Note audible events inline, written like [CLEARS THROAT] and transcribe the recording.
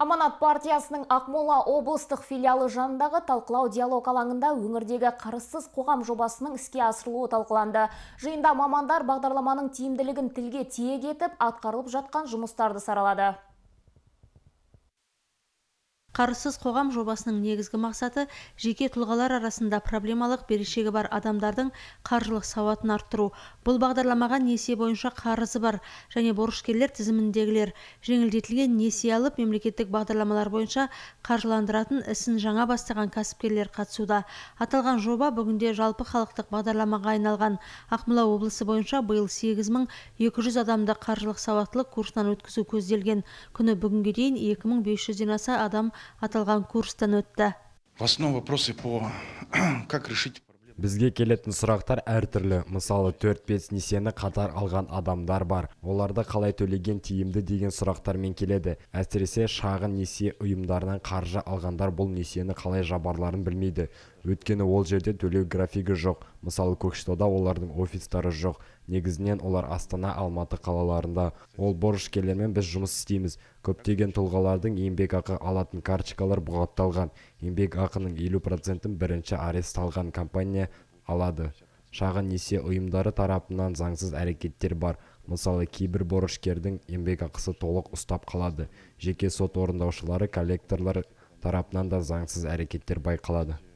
Аманат партиясының Ақмола облыстық филиалы жанындағы талқылау диалог алаңында өңірдегі қарыссыз қоғам жобасының іске асырылуы талқыланды. Жиында мамандар бағдарламаның тиімділігін тілге тиек етіп, атқарылып жатқан жұмыстарды саралады қарызсыз қоғам жобасының негізгі мақсаты жеке тұлғалар арасында проблемалық берешегі бар адамдардың қаржылық сауатын арттыру бұл бағдарламаға несие бойынша қарызы бар және борышкерлер тізіміндегілер жеңілдетілген несие алып мемлекеттік бағдарламалар бойынша қаржыландыратын ісін жаңа бастаған кәсіпкерлер қатысуда аталған жоба бүгінде жалпы халықтық бағдарламаға айналған ақмола облысы бойынша биыл сегіз мың адамды қаржылық сауаттылық курсынан өткізу көзделген күні бүгінге дейін екі мың бес жүзден аса адам аталған курстан өтті в основном вопросы по [CLEARS THROAT] как решить бізге келетін сұрақтар әртүрлі мысалы төрт бес несиені қатар алған адамдар бар оларды қалай төлеген тиімді деген сұрақтармен келеді әсіресе шағын несие ұйымдарынан қаржы алғандар бұл несиені қалай жабарларын білмейді Өткені ол жерде төлеу графигі жоқ мысалы көкшетауда олардың офистары жоқ негізінен олар астана алматы қалаларында ол борышкерлермен біз жұмыс істейміз көптеген тұлғалардың ақы алатын карточкалар бұғатталған еңбек ақының елу процентін бірінші арест алған компания алады шағын несие ұйымдары тарапынан заңсыз әрекеттер бар мысалы кейбір борышкердің ақысы толық ұстап қалады жеке сот орындаушылары коллекторлар тарапынан да заңсыз әрекеттер байқалады